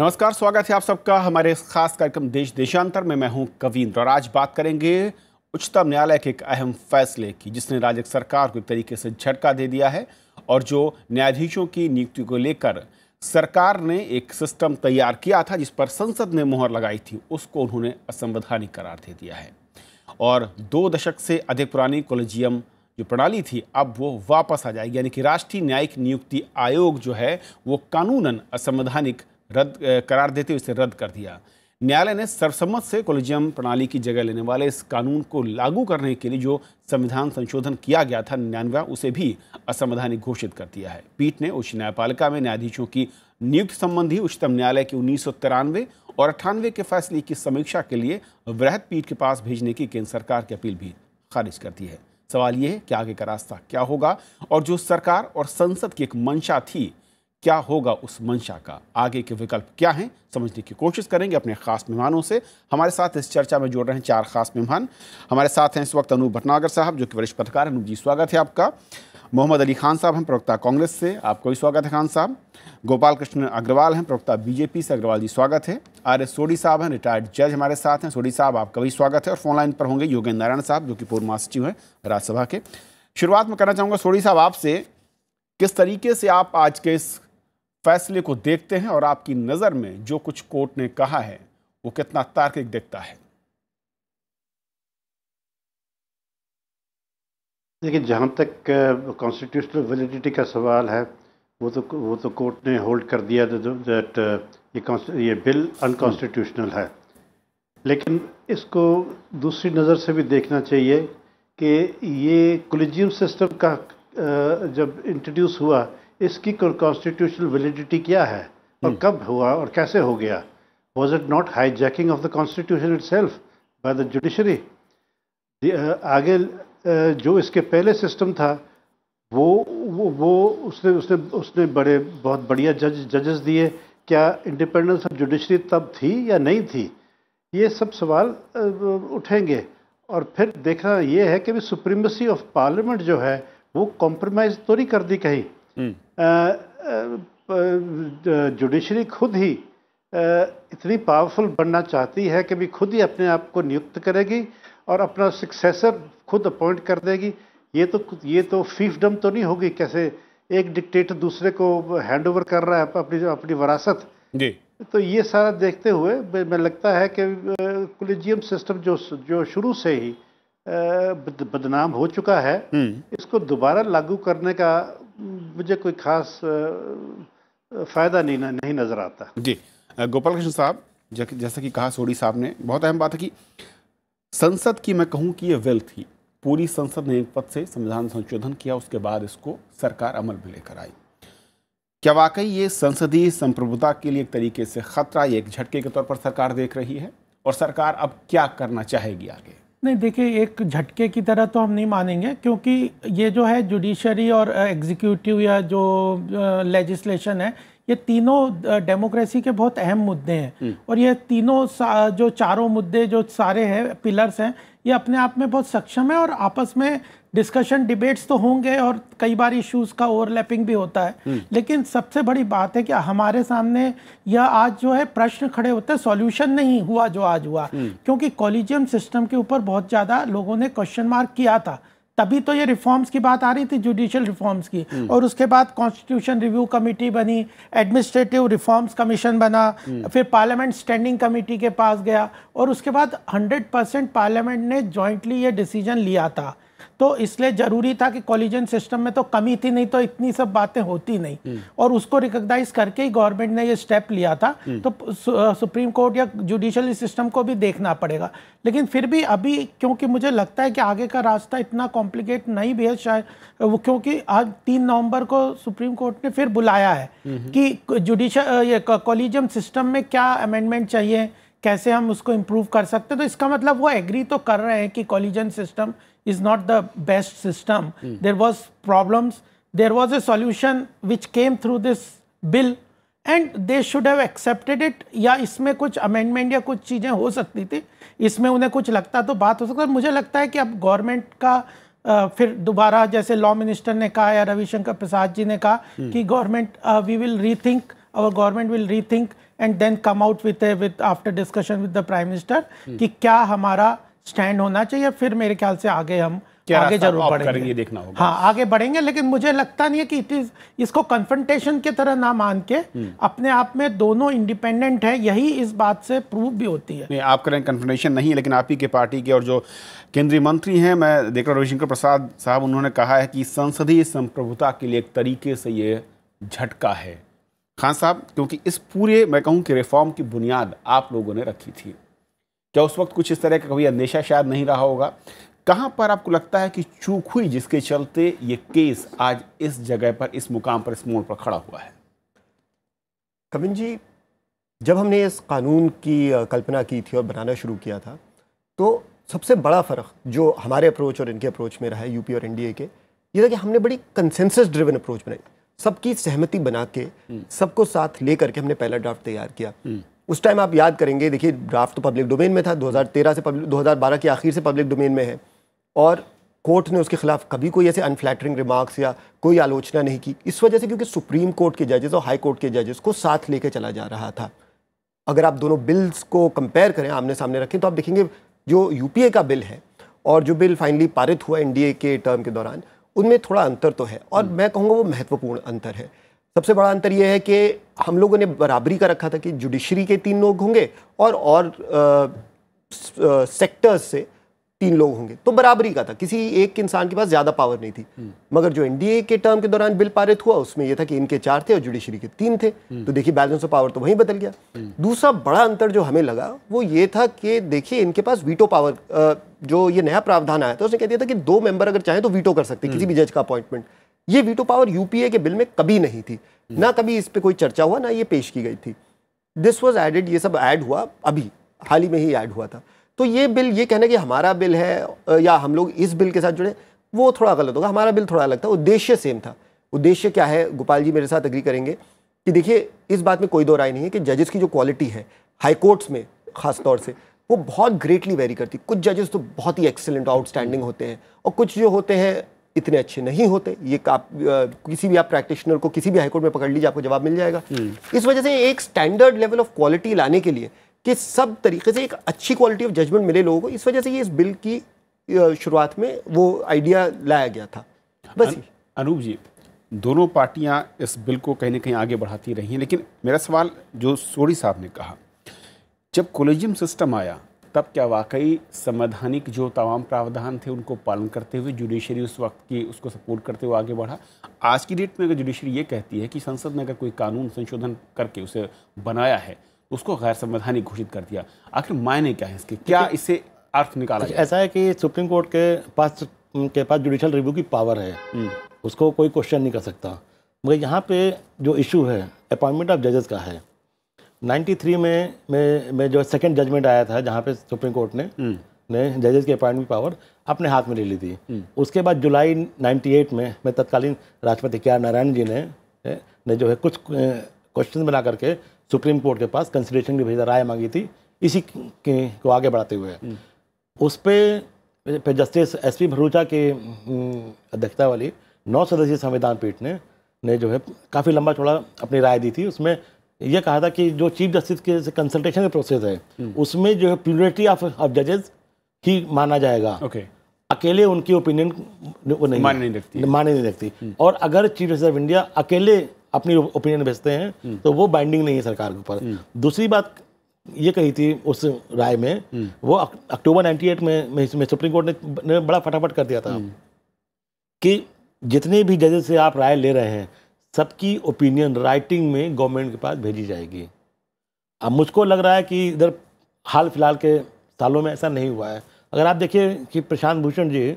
नमस्कार स्वागत है आप सबका हमारे इस खास कार्यक्रम देश देशांतर में मैं हूं कवींद्र और आज बात करेंगे उच्चतम न्यायालय के एक अहम फैसले की जिसने राज्य सरकार को एक तरीके से झटका दे दिया है और जो न्यायाधीशों की नियुक्ति को लेकर सरकार ने एक सिस्टम तैयार किया था जिस पर संसद ने मोहर लगाई थी उसको उन्होंने असंवैधानिक करार दे दिया है और दो दशक से अधिक पुरानी कोलेजियम जो प्रणाली थी अब वो वापस आ जाएगी यानी कि राष्ट्रीय न्यायिक नियुक्ति आयोग जो है वो कानूनन असंवैधानिक रद्द करार देते हुए इसे रद्द कर दिया न्यायालय ने सर्वसम्मत से कोलिजियम प्रणाली की जगह लेने वाले इस कानून को लागू करने के लिए जो संविधान संशोधन किया गया था निन्यानवे उसे भी असंवैधानिक घोषित कर दिया है पीठ ने उच्च न्यायपालिका में न्यायाधीशों की नियुक्ति संबंधी उच्चतम न्यायालय के उन्नीस और अट्ठानवे के फैसले की समीक्षा के लिए वृहद पीठ के पास भेजने की केंद्र सरकार की अपील भी खारिज कर दी है सवाल यह है कि आगे का रास्ता क्या होगा और जो सरकार और संसद की एक मंशा थी क्या होगा उस मंशा का आगे के विकल्प क्या हैं समझने की कोशिश करेंगे अपने खास मेहमानों से हमारे साथ इस चर्चा में जुड़ रहे हैं चार खास मेहमान हमारे साथ हैं इस वक्त अनूप भटनागर साहब जो कि वरिष्ठ पत्रकार अनूप जी स्वागत है आपका मोहम्मद अली खान साहब हैं प्रवक्ता कांग्रेस से आपको भी स्वागत है खान साहब गोपाल कृष्ण अग्रवाल हैं प्रवक्ता बीजेपी से अग्रवाल जी स्वागत है आर एस सोडी साहब हैं रिटायर्ड जज हमारे साथ हैं सोडी साहब आपका भी स्वागत है और फोनलाइन पर होंगे योगेंद्र नारायण साहब जो कि पूर्व महासचिव हैं राज्यसभा के शुरुआत में करना चाहूँगा सोडी साहब आपसे किस तरीके से आप आज के इस फैसले को देखते हैं और आपकी नज़र में जो कुछ कोर्ट ने कहा है वो कितना तार्किक दिखता है देखिए जहाँ तक कॉन्स्टिट्यूशनल वैलिडिटी का सवाल है वो तो वो तो कोर्ट ने होल्ड कर दिया दैट ये ये बिल अनकॉन्स्टिट्यूशनल है लेकिन इसको दूसरी नज़र से भी देखना चाहिए कि ये कोलिजियम सिस्टम का जब इंट्रोड्यूस हुआ इसकी कॉन्स्टिट्यूशनल वैलिडिटी क्या है और hmm. कब हुआ और कैसे हो गया was it not hijacking of the constitution itself by the judiciary आगे uh, जो इसके पहले सिस्टम था वो वो, वो उसने उसने उसने बड़े बहुत बढ़िया जज जजेस दिए क्या इंडिपेंडेंस ऑफ जुडिशरी तब थी या नहीं थी ये सब सवाल uh, उठेंगे और फिर देखना ये है कि भी सुप्रीमेसी ऑफ पार्लियामेंट जो है वो कॉम्प्रोमाइज़ तो नहीं कर दी कहीं जुडिशरी हम्म। खुद ही इतनी पावरफुल बनना चाहती है कि भी खुद ही अपने आप को नियुक्त करेगी और अपना सक्सेसर खुद अपॉइंट कर देगी ये तो ये तो फीफडम तो नहीं होगी कैसे एक डिक्टेटर दूसरे को हैंड ओवर कर रहा है अपनी अपनी वरासत जी तो ये सारा देखते हुए मैं लगता है कि कोलिजियम सिस्टम जो जो शुरू से ही बदनाम हो चुका है हम्म। इसको दोबारा लागू करने का मुझे कोई खास फ़ायदा नहीं नहीं नज़र आता जी गोपाल कृष्ण साहब जैसा कि कहा सोडी साहब ने बहुत अहम बात है कि संसद की मैं कहूँ कि ये वेल थी पूरी संसद ने एक पद से संविधान संशोधन किया उसके बाद इसको सरकार अमल में लेकर आई क्या वाकई ये संसदीय संप्रभुता के लिए एक तरीके से खतरा ये एक झटके के तौर पर सरकार देख रही है और सरकार अब क्या करना चाहेगी आगे नहीं देखिए एक झटके की तरह तो हम नहीं मानेंगे क्योंकि ये जो है जुडिशरी और एग्जीक्यूटिव या जो लेजिस्लेशन है ये तीनों डेमोक्रेसी के बहुत अहम मुद्दे हैं हम्म। और ये तीनों जो चारों मुद्दे जो सारे हैं पिलर्स हैं ये अपने आप में बहुत सक्षम है और आपस में डिस्कशन डिबेट्स तो होंगे और कई बार इश्यूज का ओवरलैपिंग भी होता है हम्म। लेकिन सबसे बड़ी बात है कि हमारे सामने यह आज जो है प्रश्न खड़े होते हैं सॉल्यूशन नहीं हुआ जो आज हुआ हम्म। क्योंकि कॉलिजियम सिस्टम के ऊपर बहुत ज़्यादा लोगों ने क्वेश्चन मार्क किया था तभी तो ये रिफॉर्म्स की बात आ रही थी जुडिशियल रिफॉर्म्स की हम्म। और उसके बाद कॉन्स्टिट्यूशन रिव्यू कमेटी बनी एडमिनिस्ट्रेटिव रिफॉर्म्स कमीशन बना फिर पार्लियामेंट स्टैंडिंग कमेटी के पास गया और उसके बाद 100 परसेंट पार्लियामेंट ने जॉइंटली ये डिसीजन लिया था तो इसलिए जरूरी था कि कॉलिजन सिस्टम में तो कमी थी नहीं तो इतनी सब बातें होती नहीं हम्म। और उसको रिकोगनाइज करके ही गवर्नमेंट ने ये स्टेप लिया था हम्म। तो सुप्रीम कोर्ट या जुडिशल सिस्टम को भी देखना पड़ेगा लेकिन फिर भी अभी क्योंकि मुझे लगता है कि आगे का रास्ता इतना कॉम्प्लिकेट नहीं भी है शायद वो क्योंकि आज तीन नवंबर को सुप्रीम कोर्ट ने फिर बुलाया है हम्म। कि जुडिशल ये कॉलिजियम सिस्टम में क्या अमेंडमेंट चाहिए कैसे हम उसको इम्प्रूव कर सकते हैं तो इसका मतलब वो एग्री तो कर रहे हैं कि collegium system is not the best system. Mm. There was problems. There was a solution which came through this bill and they should have accepted it. या isme kuch amendment ya kuch cheeze ho sakti thi. Isme unhe kuch lagta to baat ho sakta. Mujhe lagta hai ki ab government ka आ, फिर दोबारा जैसे law minister ने कहा या रविशंकर प्रसाद जी ने कहा कि government we will rethink our government will rethink and then come out with with after discussion with the prime minister कि क्या हमारा स्टैंड होना चाहिए फिर मेरे ख्याल से आगे हम आगे जरूर बढ़ेंगे देखना होगा हाँ आगे बढ़ेंगे लेकिन मुझे लगता नहीं है कि इट इज इसको कन्फ्रंटेशन की तरह ना मान के हम्म। अपने आप में दोनों इंडिपेंडेंट है यही इस बात से प्रूव भी होती है नहीं आप करें कन्फ्रंटेशन नहीं लेकिन आप ही के पार्टी के और जो केंद्रीय मंत्री हैं मैं देख रहा रविशंकर प्रसाद साहब उन्होंने कहा है कि संसदीय संप्रभुता के लिए एक तरीके से ये झटका है खान साहब क्योंकि इस पूरे मैं कहूँ कि रिफॉर्म की बुनियाद आप लोगों ने रखी थी क्या उस वक्त कुछ इस तरह का कभी अंदेशा शायद नहीं रहा होगा कहाँ पर आपको लगता है कि चूक हुई जिसके चलते ये केस आज इस जगह पर इस मुकाम पर इस मोड़ पर खड़ा हुआ है कविन जी जब हमने इस कानून की कल्पना की थी और बनाना शुरू किया था तो सबसे बड़ा फ़र्क जो हमारे अप्रोच और इनके अप्रोच में रहा है यूपी और एनडीए के ये था कि हमने बड़ी कंसेंसस ड्रिवन अप्रोच बनाई सबकी सहमति बना के हम्म। सबको साथ ले करके हमने पहला ड्राफ्ट तैयार किया हम्म। उस टाइम आप याद करेंगे देखिए ड्राफ्ट तो पब्लिक डोमेन में था 2013 से पब्लिक 2012 के आखिर से पब्लिक डोमेन में है और कोर्ट ने उसके खिलाफ कभी कोई ऐसे अनफ्लैटरिंग रिमार्क्स या कोई आलोचना नहीं की इस वजह से क्योंकि सुप्रीम कोर्ट के जजेस और हाई कोर्ट के जजेस को साथ लेके चला जा रहा था अगर आप दोनों बिल्स को कंपेयर करें आमने सामने रखें तो आप देखेंगे जो यूपीए का बिल है और जो बिल फाइनली पारित हुआ एनडीए के टर्म के दौरान उनमें थोड़ा अंतर तो है और हम्म। मैं कहूँगा वो महत्वपूर्ण अंतर है सबसे बड़ा अंतर यह है कि हम लोगों ने बराबरी का रखा था कि जुडिशरी के तीन लोग होंगे और और सेक्टर्स से तीन लोग होंगे तो बराबरी का था किसी एक इंसान के पास ज़्यादा पावर नहीं थी हम्म। मगर जो एनडीए के टर्म के दौरान बिल पारित हुआ उसमें यह था कि इनके चार थे और जुडिशरी के तीन थे हम्म। तो देखिए बैलेंस ऑफ पावर तो वहीं बदल गया हम्म। दूसरा बड़ा अंतर जो हमें लगा वो ये था कि देखिए इनके पास वीटो पावर जो ये नया प्रावधान आया था उसने कह दिया था कि दो मेंबर अगर चाहे तो वीटो कर सकते किसी भी जज का अपॉइंटमेंट ये वीटो पावर यूपीए के बिल में कभी नहीं थी ना कभी इस पर कोई चर्चा हुआ ना ये पेश की गई थी दिस वॉज एडेड ये सब ऐड हुआ अभी हाल ही में ही ऐड हुआ था तो ये बिल ये कहना कि हमारा बिल है या हम लोग इस बिल के साथ जुड़े वो थोड़ा गलत होगा हमारा बिल थोड़ा अलग था उद्देश्य सेम था उद्देश्य क्या है गोपाल जी मेरे साथ एग्री करेंगे कि देखिए इस बात में कोई दो राय नहीं है कि जजेस की जो क्वालिटी है हाई कोर्ट्स में खास तौर से वो बहुत ग्रेटली वेरी करती कुछ जजेस तो बहुत ही एक्सेलेंट आउटस्टैंडिंग होते हैं और कुछ जो होते हैं इतने अच्छे नहीं होते ये आप किसी भी आप प्रैक्टिशनर को किसी भी हाईकोर्ट में पकड़ लीजिए आपको जवाब मिल जाएगा हम्म। इस वजह से एक स्टैंडर्ड लेवल ऑफ क्वालिटी लाने के लिए कि सब तरीके से एक अच्छी क्वालिटी ऑफ जजमेंट मिले लोगों को इस वजह से ये इस बिल की शुरुआत में वो आइडिया लाया गया था बस अनूप जी दोनों पार्टियां इस बिल को कहीं ना कहीं आगे बढ़ाती रही हैं लेकिन मेरा सवाल जो सोरी साहब ने कहा जब कोलेजियम सिस्टम आया तब क्या वाकई संवैधानिक जो तमाम प्रावधान थे उनको पालन करते हुए जुडिशरी उस वक्त की उसको सपोर्ट करते हुए आगे बढ़ा आज की डेट में अगर जुडिशरी ये कहती है कि संसद ने अगर कोई कानून संशोधन करके उसे बनाया है उसको गैर संवैधानिक घोषित कर दिया आखिर मायने क्या है इसके क्या इसे अर्थ निकाला ऐसा है कि सुप्रीम कोर्ट के पास के पास जुडिशल रिव्यू की पावर है हम्म। उसको कोई क्वेश्चन नहीं कर सकता मगर यहाँ पे जो इशू है अपॉइंटमेंट ऑफ जजेस का है 93 में में में जो सेकंड जजमेंट आया था जहाँ पे सुप्रीम कोर्ट ने हम्म। ने जजेस की अपॉइंटमेंट पावर अपने हाथ में ले ली थी हम्म। उसके बाद जुलाई 98 में मैं तत्कालीन राष्ट्रपति के आर नारायण जी ने ने जो है कुछ क्वेश्चन बना करके सुप्रीम कोर्ट के पास कंसिडरेशन की भेजा राय मांगी थी इसी को आगे बढ़ाते हुए हम्म। उस पर जस्टिस एस पी भरूचा की अध्यक्षता वाली नौ सदस्यीय संविधान पीठ ने ने जो है काफ़ी लंबा चौड़ा अपनी राय दी थी उसमें ये कहा था कि जो चीफ जस्टिस के कंसल्टेशन का प्रोसेस है हम्म। उसमें जो है प्योरिटी ऑफ ऑफ जजेस ही माना जाएगा okay. अकेले उनकी ओपिनियन वो नहीं माने नहीं रखती माने नहीं रखती हम्म। और अगर चीफ जस्टिस ऑफ इंडिया अकेले अपनी ओपिनियन भेजते हैं हम्म। तो वो बाइंडिंग नहीं है सरकार के ऊपर दूसरी बात ये कही थी उस राय में वो अक्टूबर नाइन्टी एट में, में, में सुप्रीम कोर्ट ने, ने बड़ा फटाफट कर दिया था कि जितने भी जजेस से आप राय ले रहे हैं सबकी ओपिनियन राइटिंग में गवर्नमेंट के पास भेजी जाएगी अब मुझको लग रहा है कि इधर हाल फिलहाल के सालों में ऐसा नहीं हुआ है अगर आप देखिए कि प्रशांत भूषण जी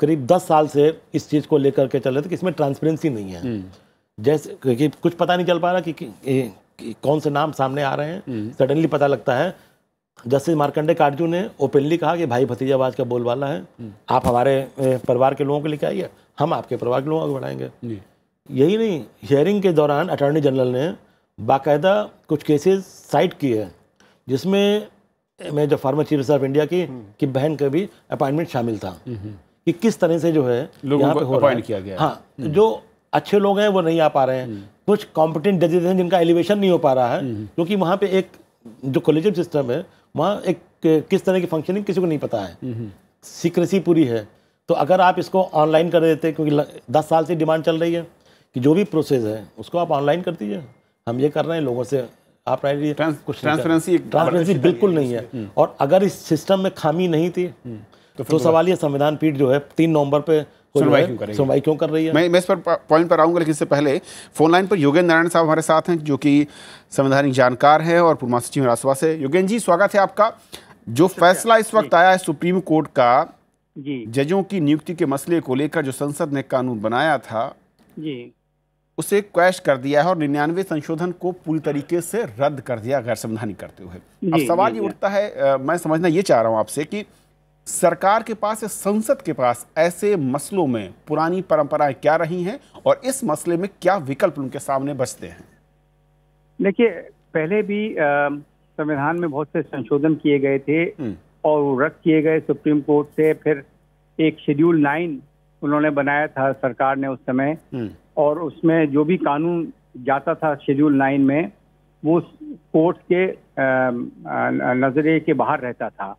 करीब दस साल से इस चीज़ को लेकर के चल रहे थे कि इसमें ट्रांसपेरेंसी नहीं है हम्म। जैसे क्योंकि कुछ पता नहीं चल पा रहा कि, कि, कि, कि कौन से नाम सामने आ रहे हैं सडनली हम्म। पता लगता है जस्टिस मार्कंडे कार्जू ने ओपनली कहा कि भाई भतीजाबाज का बोलबाला है हम्म। आप हमारे परिवार के लोगों को लिए आइए हम आपके परिवार के लोगों को बढ़ाएंगे यही नहीं हियरिंग के दौरान अटॉर्नी जनरल ने बाकायदा कुछ केसेस साइट किए हैं जिसमें मैं जो फार्मर चीफ रिसर्व इंडिया की हम्म। कि बहन का भी अपॉइंटमेंट शामिल था हम्म, हम्म। कि किस तरह से जो है हो रहा है किया गया हाँ जो अच्छे लोग हैं वो नहीं आ पा रहे हैं कुछ कॉम्पिटेंट जजेज हैं जिनका एलिवेशन नहीं हो पा रहा है क्योंकि वहाँ पे एक जो कॉलेज सिस्टम है वहाँ एक किस तरह की फंक्शनिंग किसी को नहीं पता है सीक्रेसी पूरी है तो अगर आप इसको ऑनलाइन कर देते क्योंकि दस साल से डिमांड चल रही है कि जो भी प्रोसेस है उसको आप ऑनलाइन कर दीजिए हम ये कर रहे हैं लोगों से आप कुछ ट्रांसपेरेंसी ट्रांसपेरेंसी बिल्कुल नहीं है हम्म। और अगर इस सिस्टम में खामी नहीं थी हम्म। तो, तो सवाल ये संविधान पीठ जो है तीन नवंबर पे सुनवाई क्यों, कर रही है सुनवाई क्यों कर रही है मैं मैं इस पर पॉइंट पर आऊंगा लेकिन इससे पहले फोन लाइन पर योगेंद्र नारायण साहब हमारे साथ हैं जो कि संवैधानिक जानकार हैं और पूर्व सचिव राजसभा से योगेंद्र जी स्वागत है आपका जो फैसला इस वक्त आया है सुप्रीम कोर्ट का जजों की नियुक्ति के मसले को लेकर जो संसद ने कानून बनाया था जी उसे क्वैश कर दिया है और निन्यानवे संशोधन को पूरी तरीके से रद्द कर दिया गैर संवैधानिक करते हुए अब सवाल ये उठता है मैं समझना ये चाह रहा हूँ आपसे कि सरकार के पास या संसद के पास ऐसे मसलों में पुरानी परंपराएं क्या रही हैं और इस मसले में क्या विकल्प उनके सामने बचते हैं देखिए पहले भी संविधान में बहुत से संशोधन किए गए थे हम्म। और रद्द किए गए सुप्रीम कोर्ट से फिर एक शेड्यूल नाइन उन्होंने बनाया था सरकार ने उस समय हम्म। और उसमें जो भी कानून जाता था शेड्यूल नाइन में वो कोर्ट के नज़रिए के बाहर रहता था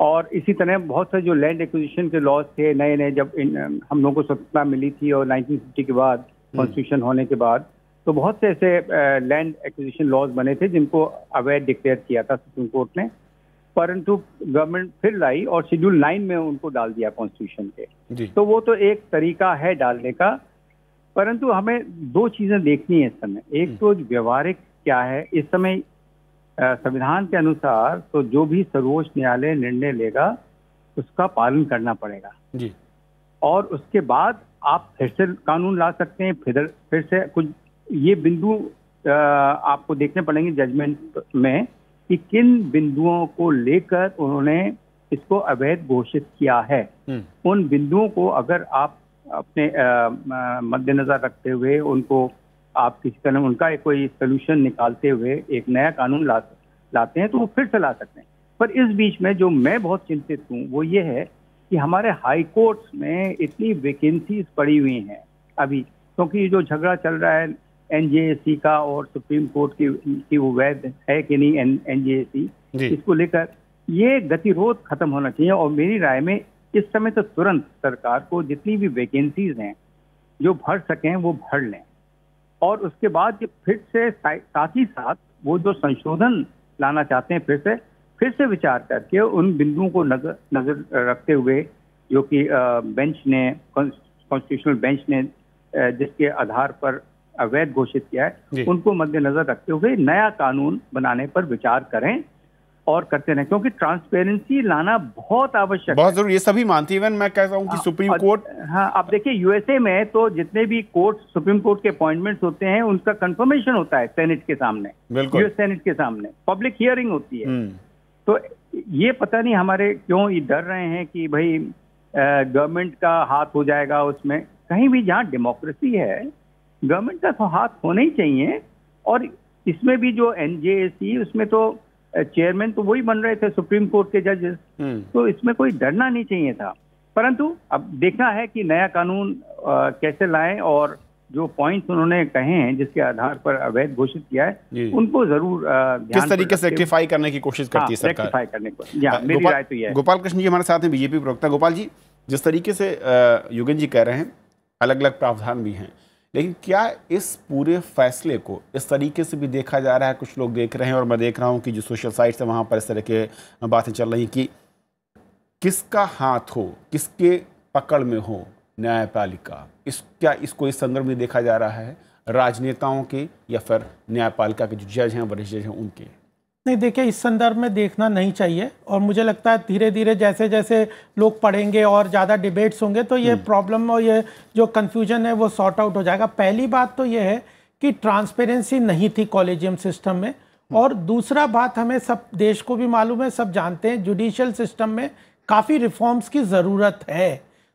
और इसी तरह बहुत से जो लैंड एक्विजिशन के लॉज थे नए नए जब इन, हम लोगों को स्वतंत्रता मिली थी और 1950 के बाद कॉन्स्टिट्यूशन हम्म। होने के बाद तो बहुत से ऐसे लैंड एक्विजिशन लॉज बने थे जिनको अवैध डिक्लेयर किया था सुप्रीम कोर्ट ने परंतु गवर्नमेंट फिर लाई और शेड्यूल नाइन में उनको डाल दिया कॉन्स्टिट्यूशन के तो वो तो एक तरीका है डालने का परंतु हमें दो चीजें देखनी है इस समय एक हम्म। तो व्यवहारिक क्या है इस समय संविधान के अनुसार तो जो भी सर्वोच्च न्यायालय निर्णय लेगा उसका पालन करना पड़ेगा जी और उसके बाद आप फिर से कानून ला सकते हैं फिर फिर से कुछ ये बिंदु आपको देखने पड़ेंगे जजमेंट में कि किन बिंदुओं को लेकर उन्होंने इसको अवैध घोषित किया है हम्म। उन बिंदुओं को अगर आप अपने मद्देनजर रखते हुए उनको आप किसी तरह उनका कोई सोल्यूशन निकालते हुए एक नया कानून ला लाते हैं तो वो फिर से ला सकते हैं पर इस बीच में जो मैं बहुत चिंतित हूँ वो ये है कि हमारे हाई कोर्ट्स में इतनी वैकेंसीज पड़ी हुई हैं अभी क्योंकि तो जो झगड़ा चल रहा है एन का और सुप्रीम कोर्ट की की वो वैध है कि नहीं एन इसको लेकर ये गतिरोध खत्म होना चाहिए और मेरी राय में इस समय तो तुरंत सरकार को जितनी भी वैकेंसीज हैं जो भर सकें वो भर लें और उसके बाद फिर से साथ ही साथ वो जो संशोधन लाना चाहते हैं फिर से फिर से विचार करके उन बिंदुओं को नजर नजर रखते हुए जो कि बेंच ने कॉन्स्टिट्यूशनल बेंच ने जिसके आधार पर अवैध घोषित किया है उनको मद्देनजर रखते हुए नया कानून बनाने पर विचार करें और करते रहे क्योंकि ट्रांसपेरेंसी लाना बहुत आवश्यक बहुत जरूरी ये सभी मानती है मैं कहता हूँ कि हाँ, सुप्रीम कोर्ट हाँ आप देखिए यूएसए में तो जितने भी कोर्ट सुप्रीम कोर्ट के अपॉइंटमेंट होते हैं उनका कंफर्मेशन होता है सेनेट के सामने यूएस सेनेट के सामने पब्लिक हियरिंग होती है हम्म। तो ये पता नहीं हमारे क्यों डर रहे हैं कि भाई गवर्नमेंट का हाथ हो जाएगा उसमें कहीं भी जहाँ डेमोक्रेसी है गवर्नमेंट का तो हाथ होना ही चाहिए और इसमें भी जो एन उसमें तो चेयरमैन तो वही बन रहे थे सुप्रीम कोर्ट के जजेस हम्म। तो इसमें कोई डरना नहीं चाहिए था परंतु अब देखना है कि नया कानून आ, कैसे लाएं और जो पॉइंट्स उन्होंने कहे हैं जिसके आधार पर अवैध घोषित किया है उनको जरूर किस तरीके से रेक्टिफाई करने की कोशिश करती है हाँ, सरकार रेक्टिफाई करने की मेरी राय तो यह है गोपाल कृष्ण जी हमारे साथ हैं बीजेपी प्रवक्ता गोपाल जी जिस तरीके से युगन जी कह रहे हैं अलग अलग प्रावधान भी हैं लेकिन क्या इस पूरे फैसले को इस तरीके से भी देखा जा रहा है कुछ लोग देख रहे हैं और मैं देख रहा हूँ कि जो सोशल साइट्स हैं वहाँ पर इस तरह के बातें चल रही कि किसका हाथ हो किसके पकड़ में हो न्यायपालिका इस क्या इसको इस संदर्भ में देखा जा रहा है राजनेताओं के या फिर न्यायपालिका के जो जज हैं वरिष्ठ जज हैं उनके नहीं देखिए इस संदर्भ में देखना नहीं चाहिए और मुझे लगता है धीरे धीरे जैसे जैसे लोग पढ़ेंगे और ज़्यादा डिबेट्स होंगे तो ये हम्म। प्रॉब्लम और ये जो कन्फ्यूजन है वो सॉर्ट आउट हो जाएगा पहली बात तो ये है कि ट्रांसपेरेंसी नहीं थी कॉलेजियम सिस्टम में हम्म। और दूसरा बात हमें सब देश को भी मालूम है सब जानते हैं जुडिशल सिस्टम में काफ़ी रिफॉर्म्स की ज़रूरत है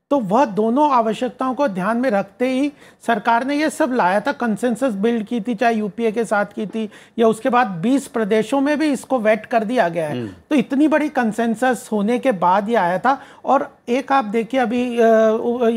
तो वह दोनों आवश्यकताओं को ध्यान में रखते ही सरकार ने यह सब लाया था कंसेंसस बिल्ड की थी चाहे यूपीए के साथ की थी या उसके बाद 20 प्रदेशों में भी इसको वेट कर दिया गया है हम्म। तो इतनी बड़ी कंसेंसस होने के बाद ये आया था और एक आप देखिए अभी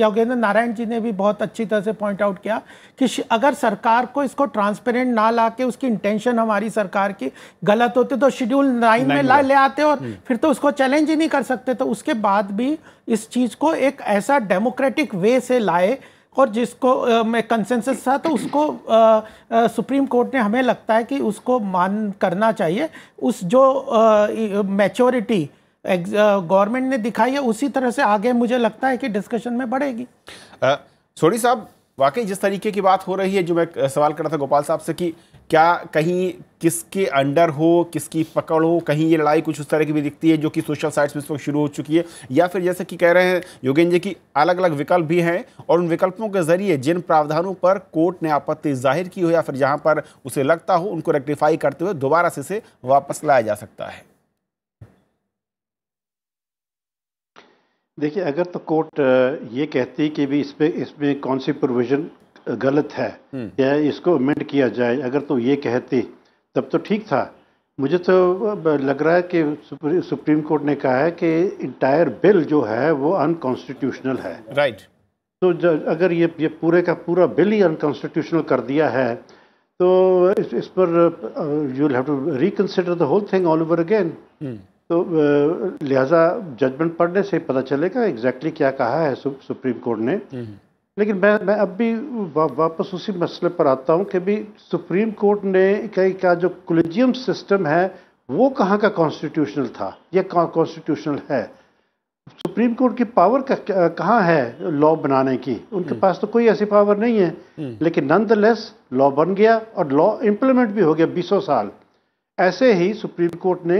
योगेंद्र नारायण जी ने भी बहुत अच्छी तरह से पॉइंट आउट किया कि अगर सरकार को इसको ट्रांसपेरेंट ना ला के उसकी इंटेंशन हमारी सरकार की गलत होते तो शेड्यूल नाइन में ला ले आते और हम्म। फिर तो उसको चैलेंज ही नहीं कर सकते तो उसके बाद भी इस चीज़ को एक ऐसा डेमोक्रेटिक वे से लाए और जिसको मैं कंसेंसस था तो उसको आ, आ, सुप्रीम कोर्ट ने हमें लगता है कि उसको मान करना चाहिए उस जो मेचोरिटी गवर्नमेंट uh, ने दिखाई है उसी तरह से आगे मुझे लगता है कि डिस्कशन में बढ़ेगी सोरी साहब वाकई जिस तरीके की बात हो रही है जो मैं सवाल कर रहा था गोपाल साहब से कि क्या कहीं किसके अंडर हो किसकी पकड़ हो कहीं ये लड़ाई कुछ उस तरह की भी दिखती है जो कि सोशल साइट्स में इस वक्त शुरू हो चुकी है या फिर जैसे कि कह रहे हैं योगेंद्र जी की अलग अलग विकल्प भी हैं और उन विकल्पों के जरिए जिन प्रावधानों पर कोर्ट ने आपत्ति जाहिर की हो या फिर जहाँ पर उसे लगता हो उनको रेक्टिफाई करते हुए दोबारा से इसे वापस लाया जा सकता है देखिए अगर तो कोर्ट ये कहती कि भी इस इसमें कौन सी प्रोविजन गलत है हम्म। या इसको अमेंड किया जाए अगर तो ये कहती तब तो ठीक था मुझे तो लग रहा है कि सुप्रीम कोर्ट ने कहा है कि इंटायर बिल जो है वो अनकॉन्स्टिट्यूशनल है राइट right. तो अगर ये ये पूरे का पूरा बिल ही अनकॉन्स्टिट्यूशनल कर दिया है तो इस, इस पर you have to reconsider the whole thing all over again तो लिहाजा जजमेंट पढ़ने से पता चलेगा एग्जैक्टली क्या कहा है सु, सुप्रीम कोर्ट ने हम्म। लेकिन मैं मैं अब भी वा, वापस उसी मसले पर आता हूँ कि भी सुप्रीम कोर्ट ने कहीं का जो कोलिजियम सिस्टम है वो कहाँ का कॉन्स्टिट्यूशनल था या कॉन्स्टिट्यूशनल है सुप्रीम कोर्ट की पावर कहाँ है लॉ बनाने की उनके हम्म। पास तो कोई ऐसी पावर नहीं है हम्म। लेकिन नंद लेस लॉ बन गया और लॉ इम्प्लीमेंट भी हो गया बीसों साल ऐसे ही सुप्रीम कोर्ट ने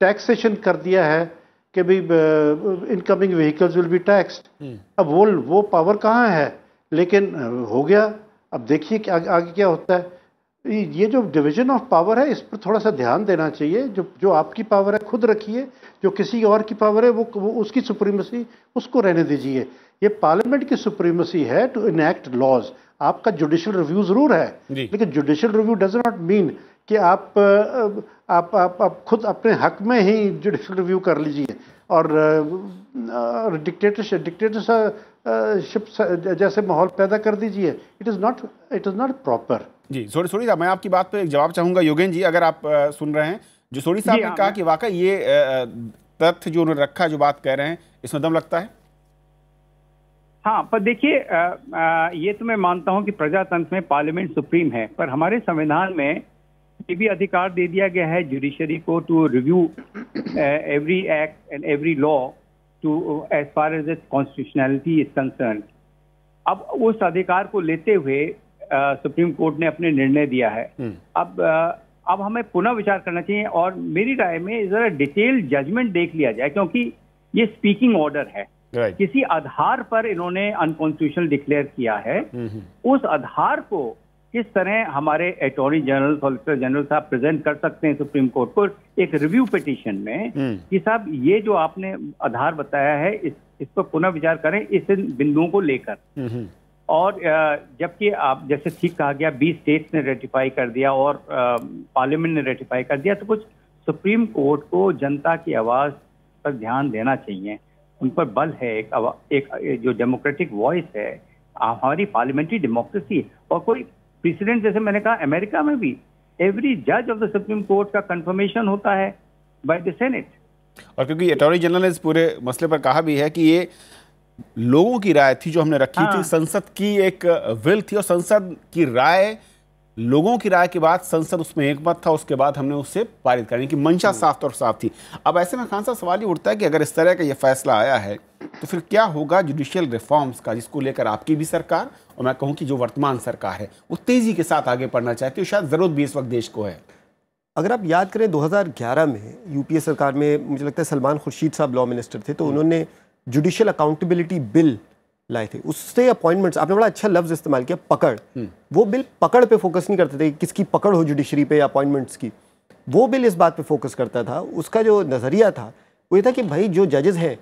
टैक्सेशन कर दिया है कि भाई incoming vehicles will be taxed अब वो वो पावर कहाँ है लेकिन हो गया अब देखिए कि आगे, आगे क्या होता है ये जो डिवीजन ऑफ पावर है इस पर थोड़ा सा ध्यान देना चाहिए जो जो आपकी पावर है खुद रखिए जो किसी और की पावर है वो, वो उसकी सुप्रीमसी उसको रहने दीजिए ये पार्लियामेंट की सुप्रीमसी है टू इनैक्ट लॉज आपका जुडिशल रिव्यू ज़रूर है लेकिन judicial review does not mean कि आप आप आप, आप खुद अपने हक में ही जुडिशल रिव्यू कर लीजिए और डिक्टेटरशिप डिक्टेटरशिप जैसे माहौल पैदा कर दीजिए it is not it is not proper जी सॉरी सॉरी साहब मैं आपकी बात पे एक जवाब चाहूँगा योगेंद जी अगर आप सुन रहे हैं जो सोरी साहब ने हाँ, कहा कि वाकई ये तथ्य जो उन्होंने रखा जो बात कह रहे हैं इसमें दम लगता है हाँ पर देखिए ये तो मैं मानता हूँ कि प्रजातंत्र में पार्लियामेंट सुप्रीम है पर हमारे संविधान में ये भी अधिकार दे दिया गया है जुडिशरी को to review every act and every law to as far as it constitutionality is concern अब उस अधिकार को लेते हुए सुप्रीम uh, कोर्ट ने अपने निर्णय दिया है हम्म। अब uh, अब हमें पुनः विचार करना चाहिए और मेरी राय में जरा डिटेल जजमेंट देख लिया जाए क्योंकि ये स्पीकिंग ऑर्डर है right. किसी आधार पर इन्होंने अनकॉन्स्टिट्यूशनल डिक्लेयर किया है हम्म, हम्म। उस आधार को किस तरह हमारे अटॉर्नी जनरल सॉलिसिटर जनरल साहब प्रेजेंट कर सकते हैं सुप्रीम कोर्ट को एक रिव्यू पिटिशन में हम्म। कि साहब ये जो आपने आधार बताया है इस इस पर पुनः विचार करें इस बिंदुओं को लेकर हम्म। और जबकि आप जैसे ठीक कहा गया 20 स्टेट्स ने रेटिफाई कर दिया और पार्लियामेंट ने रेटिफाई कर दिया तो कुछ सुप्रीम कोर्ट को जनता की आवाज पर ध्यान देना चाहिए उन पर बल है एक, एक जो डेमोक्रेटिक वॉइस है हमारी पार्लियामेंट्री डेमोक्रेसी और कोई प्रेसिडेंट जैसे मैंने कहा अमेरिका में भी एवरी जज ऑफ द सुप्रीम कोर्ट का कंफर्मेशन होता है बाय द सेनेट और क्योंकि अटॉर्नी जनरल ने इस पूरे मसले पर कहा भी है कि ये लोगों की राय थी जो हमने रखी हाँ। थी संसद की एक विल थी और संसद की राय लोगों की राय के बाद संसद उसमें एक मत था उसके बाद हमने उसे पारित करा कि मंशा हम्म। साफ तौर साफ थी अब ऐसे में खान साहब सवाल ये उठता है कि अगर इस तरह का ये फैसला आया है तो फिर क्या होगा जुडिशियल रिफॉर्म्स का जिसको लेकर आपकी भी सरकार और मैं कहूँ कि जो वर्तमान सरकार है वो तेज़ी के साथ आगे बढ़ना चाहती है शायद ज़रूरत भी इस वक्त देश को है अगर आप याद करें 2011 में यूपीए सरकार में मुझे लगता है सलमान खुर्शीद साहब लॉ मिनिस्टर थे तो हम्म। उन्होंने जुडिशियल अकाउंटेबिलिटी बिल लाए थे उससे अपॉइंटमेंट्स आपने बड़ा अच्छा लफ्ज इस्तेमाल किया पकड़ हम्म। वो बिल पकड़ पे फोकस नहीं करते थे किसकी पकड़ हो जुडिशरी पे अपॉइंटमेंट्स की वो बिल इस बात पे फोकस करता था उसका जो नज़रिया था वो ये था कि भाई जो जजेस हैं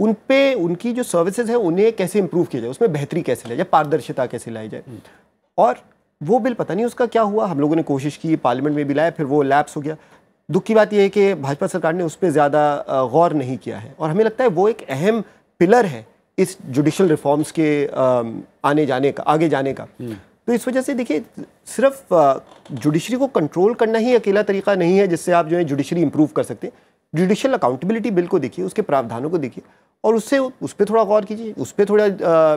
उन पे उनकी जो सर्विसेज हैं उन्हें कैसे इंप्रूव किया जाए उसमें बेहतरी कैसे लाई जाए पारदर्शिता कैसे लाई जाए हम्म। और वो बिल पता नहीं उसका क्या हुआ हम लोगों ने कोशिश की पार्लियामेंट में भी लाया फिर वो लैप्स हो गया दुख की बात यह है कि भाजपा सरकार ने उस पर ज़्यादा गौर नहीं किया है और हमें लगता है वो एक अहम पिलर है इस जुडिशल रिफॉर्म्स के आने जाने का आगे जाने का हम्म। तो इस वजह से देखिए सिर्फ जुडिशरी को कंट्रोल करना ही अकेला तरीका नहीं है जिससे आप जो है जुडिशरी इंप्रूव कर सकते हैं जुडिशल अकाउंटेबिलिटी बिल को देखिए उसके प्रावधानों को देखिए और उससे उस पर थोड़ा गौर कीजिए उस पर थोड़ा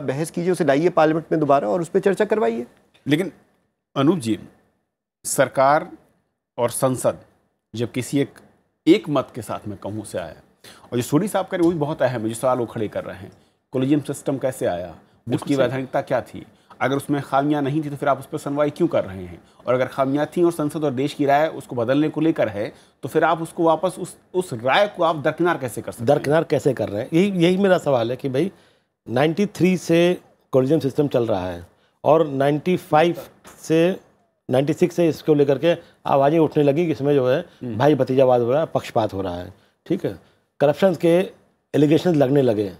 बहस कीजिए उसे लाइए पार्लियामेंट में दोबारा और उस पर चर्चा करवाइए लेकिन अनूप जी सरकार और संसद जब किसी एक एक मत के साथ में कहूँ से आया और जो सोनी साहब करें वो भी बहुत अहम है जो सवाल वो खड़े कर रहे हैं कोलिजियम सिस्टम कैसे आया उसकी वैधानिकता क्या थी अगर उसमें खामियां नहीं थी तो फिर आप उस पर सुनवाई क्यों कर रहे हैं और अगर खामियां थी और संसद और देश की राय उसको बदलने को लेकर है तो फिर आप उसको वापस उस उस राय को आप दरकिनार कैसे कर सकते दरकिनार कैसे कर रहे हैं यही यही मेरा सवाल है कि भाई 93 से कोलिजियम सिस्टम चल रहा है और 95 से 96 से इसको लेकर के आवाज़ें उठने लगी कि इसमें जो है हम्म। भाई भतीजावाद हो रहा है पक्षपात हो रहा है ठीक है करप्शन के एलिगेशन लगने लगे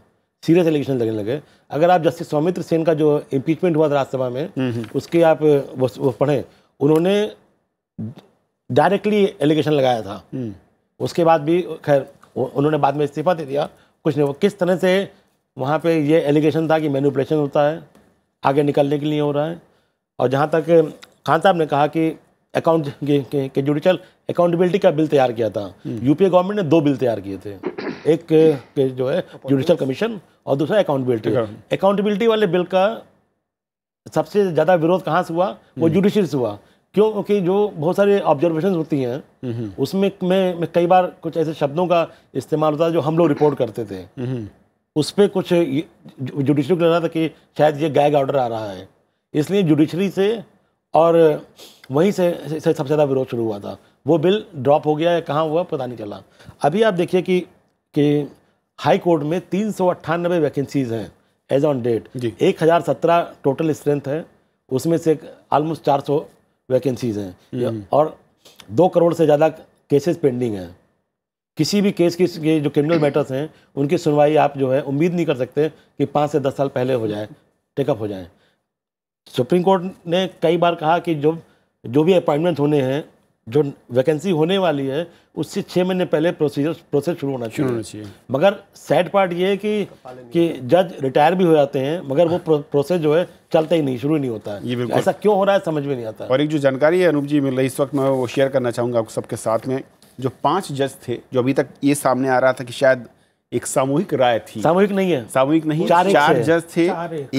सीरियस एलिगेशन लगने लगे अगर आप जस्टिस सौमित्र सेन का जो इम्पीचमेंट हुआ था राज्यसभा में उसके आप वो, वो पढ़ें उन्होंने डायरेक्टली एलिगेशन लगाया था उसके बाद भी खैर उन्होंने बाद में इस्तीफा दे दिया कुछ नहीं वो किस तरह से वहाँ पे ये एलिगेशन था कि मैनुपलेशन होता है आगे निकलने के लिए हो रहा है और जहाँ तक खान साहब ने कहा कि अकाउंट के, के जुडिशल अकाउंटेबिलिटी का बिल तैयार किया था यूपीए हम्म। गवर्नमेंट ने दो बिल तैयार किए थे एक के जो है जुडिशल कमीशन और दूसरा अकाउंटेबिलिटी हाँ। अकाउंटेबिलिटी वाले बिल का सबसे ज़्यादा विरोध कहाँ से हुआ वो जुडिशियल हम्म। से हुआ क्यों क्योंकि जो बहुत सारे ऑब्जर्वेशन होती हैं हम्म। उसमें मैं, मैं कई बार कुछ ऐसे शब्दों का इस्तेमाल होता जो हम लोग रिपोर्ट करते थे हम्म। उस पर कुछ जुडिशरी को लग रहा था कि शायद ये गैग ऑर्डर आ रहा है इसलिए जुडिशरी से और वहीं से, से सबसे ज़्यादा विरोध शुरू हुआ था वो बिल ड्रॉप हो गया या कहाँ हुआ पता नहीं चला अभी आप देखिए कि कि हाई कोर्ट में तीन सौ अट्ठानबे वैकेंसीज हैं एज ऑन डेट एक हज़ार सत्रह टोटल स्ट्रेंथ है उसमें से आलमोस्ट चार सौ वैकेंसीज हैं हम्म। और दो करोड़ से ज़्यादा केसेस पेंडिंग हैं किसी भी केस के जो क्रिमिनल मैटर्स हैं उनकी सुनवाई आप जो है उम्मीद नहीं कर सकते कि पाँच से दस साल पहले हो जाए टेकअप हो जाए सुप्रीम कोर्ट ने कई बार कहा कि जो जो भी अपॉइंटमेंट होने हैं जो वैकेंसी होने वाली है उससे छः महीने पहले प्रोसीजर प्रोसेस शुरू होना चाहिए मगर सैड पार्ट ये है कि कि जज रिटायर भी हो जाते हैं मगर वो प्रोसेस जो है चलता ही नहीं शुरू नहीं होता है ये ऐसा क्यों हो रहा है समझ में नहीं आता और एक जो जानकारी है अनूप जी मिल रही इस वक्त मैं वो शेयर करना चाहूँगा आपको सबके साथ में जो पाँच जज थे जो अभी तक ये सामने आ रहा था कि शायद एक सामूहिक राय थी सामूहिक नहीं है सामूहिक नहीं चार, चार जज थे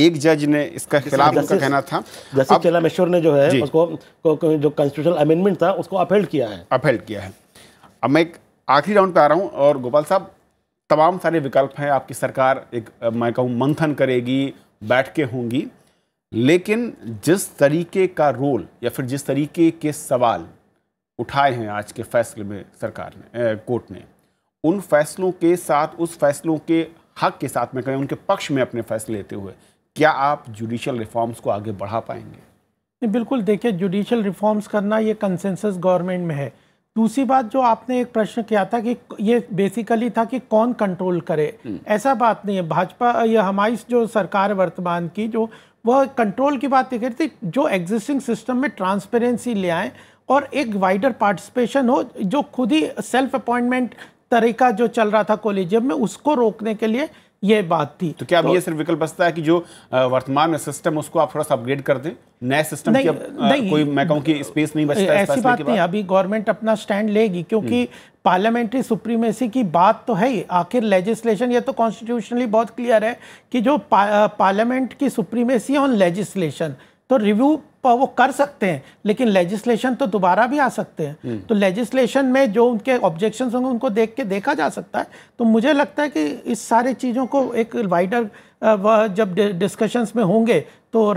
एक जज ने इसका खिलाफ उनका कहना था जस्टिस चेलामेश्वर ने जो है उसको को, को, जो कॉन्स्टिट्यूशनल अमेंडमेंट था उसको अपहेल्ड किया है अपहेल्ड किया है अब मैं एक आखिरी राउंड पे आ रहा हूँ और गोपाल साहब तमाम सारे विकल्प हैं आपकी सरकार एक मैं कहूँ मंथन करेगी बैठ के होंगी लेकिन जिस तरीके का रोल या फिर जिस तरीके के सवाल उठाए हैं आज के फैसले में सरकार ने कोर्ट ने उन फैसलों के साथ उस फैसलों के हक के साथ में करें उनके पक्ष में अपने फैसले लेते हुए क्या आप जुडिशल रिफॉर्म्स को आगे बढ़ा पाएंगे बिल्कुल देखिए जुडिशल रिफॉर्म्स करना ये कंसेंसस गवर्नमेंट में है दूसरी बात जो आपने एक प्रश्न किया था कि ये बेसिकली था कि कौन कंट्रोल करे हम्म। ऐसा बात नहीं है भाजपा या हमारी जो सरकार वर्तमान की जो वह कंट्रोल की बात कर रही थी जो एग्जिस्टिंग सिस्टम में ट्रांसपेरेंसी ले आए और एक वाइडर पार्टिसिपेशन हो जो खुद ही सेल्फ अपॉइंटमेंट तरीका जो चल रहा था कोलिजियम में उसको रोकने के लिए ये बात थी तो क्या तो, ये सिर्फ विकल्प बचता है कि जो वर्तमान में सिस्टम उसको आप थोड़ा सा अपग्रेड कर दें नए सिस्टम नहीं, की अब, नहीं, कोई मैं कहूँ कि स्पेस नहीं बचता ऐसी बात नहीं अभी गवर्नमेंट अपना स्टैंड लेगी क्योंकि पार्लियामेंट्री हम्म। सुप्रीमेसी की बात तो है ही आखिर लेजिस्लेशन ये तो कॉन्स्टिट्यूशनली बहुत क्लियर है कि जो पार्लियामेंट की सुप्रीमेसी ऑन लेजिस्लेशन तो रिव्यू वो कर सकते हैं लेकिन लेजिस्लेशन तो दोबारा भी आ सकते हैं हम्म। तो लेजिस्लेशन में जो उनके ऑब्जेक्शन होंगे उनको देख के देखा जा सकता है तो मुझे लगता है कि इस सारे चीज़ों को एक वाइडर जब डिस्कशंस में होंगे तो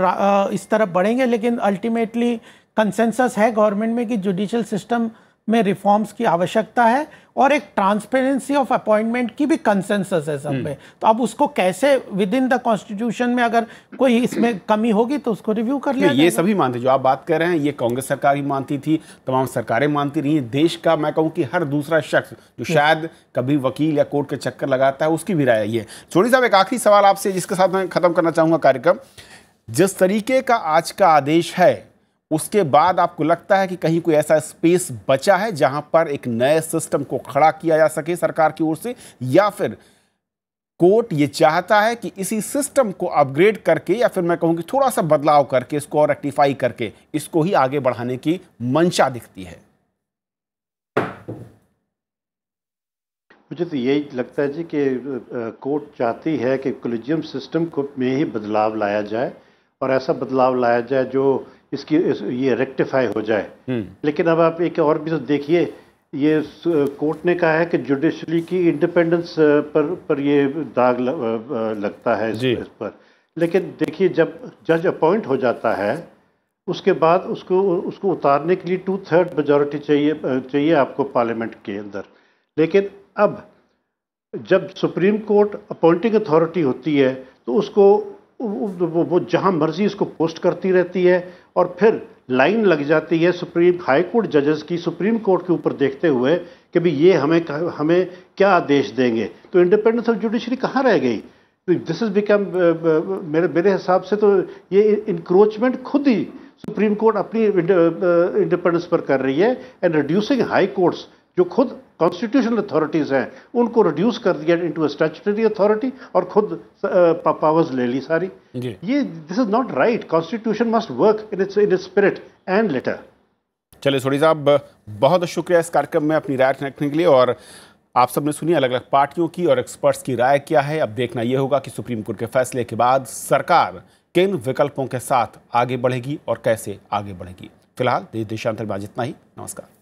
इस तरफ बढ़ेंगे लेकिन अल्टीमेटली कंसेंसस है गवर्नमेंट में कि जुडिशल सिस्टम में रिफॉर्म्स की आवश्यकता है और एक ट्रांसपेरेंसी ऑफ अपॉइंटमेंट की भी कंसेंसस है सब हम्म। में तो अब उसको कैसे विद इन द कॉन्स्टिट्यूशन में अगर कोई इसमें कमी होगी तो उसको रिव्यू कर लिया तो ये सभी मानते जो आप बात कर रहे हैं ये कांग्रेस सरकार ही मानती थी तमाम सरकारें मानती रही देश का मैं कहूँ कि हर दूसरा शख्स जो हम्म। शायद कभी वकील या कोर्ट के चक्कर लगाता है उसकी भी राय ये सोनी साहब एक आखिरी सवाल आपसे जिसके साथ मैं खत्म करना चाहूँगा कार्यक्रम जिस तरीके का आज का आदेश है उसके बाद आपको लगता है कि कहीं कोई ऐसा स्पेस बचा है जहां पर एक नए सिस्टम को खड़ा किया जा सके सरकार की ओर से या फिर कोर्ट ये चाहता है कि इसी सिस्टम को अपग्रेड करके या फिर मैं कहूँ कि थोड़ा सा बदलाव करके इसको और रेक्टिफाई करके इसको ही आगे बढ़ाने की मंशा दिखती है मुझे तो यही लगता है जी कि कोर्ट चाहती है कि कोलिजियम सिस्टम को में ही बदलाव लाया जाए और ऐसा बदलाव लाया जाए जो इसकी इस, ये रेक्टिफाई हो जाए हम्म। लेकिन अब आप एक और भी तो देखिए ये कोर्ट ने कहा है कि जुडिशरी की इंडिपेंडेंस पर पर ये दाग लगता है इस, इस पर लेकिन देखिए जब जज अपॉइंट हो जाता है उसके बाद उसको उसको उतारने के लिए टू थर्ड मेजोरिटी चाहिए चाहिए आपको पार्लियामेंट के अंदर लेकिन अब जब सुप्रीम कोर्ट अपॉइंटिंग अथॉरिटी होती है तो उसको वो वो जहाँ मर्जी इसको पोस्ट करती रहती है और फिर लाइन लग जाती है सुप्रीम हाई कोर्ट जजेस की सुप्रीम कोर्ट के ऊपर देखते हुए कि भाई ये हमें हमें क्या आदेश देंगे तो इंडिपेंडेंस ऑफ जुडिशरी कहाँ रह गई तो दिस इज़ बिकम मेरे मेरे हिसाब से तो ये इंक्रोचमेंट खुद ही सुप्रीम कोर्ट अपनी uh, इंडिपेंडेंस पर कर रही है एंड रिड्यूसिंग हाई कोर्ट्स जो खुद कॉन्स्टिट्यूशनल अथॉरिटीज़ हैं उनको रिड्यूस कर दिया इनटू स्टैचुटरी अथॉरिटी और खुद पावर्स uh, ले ली सारी ये this is not right constitution must work in its in spirit and letter चलिए सोरी साहब बहुत शुक्रिया इस कार्यक्रम में अपनी राय रखने के लिए और आप सबने सुनी अलग अलग पार्टियों की और एक्सपर्ट्स की राय क्या है अब देखना यह होगा कि सुप्रीम कोर्ट के फैसले के बाद सरकार किन विकल्पों के साथ आगे बढ़ेगी और कैसे आगे बढ़ेगी फिलहाल देश देशांतर में आज इतना ही नमस्कार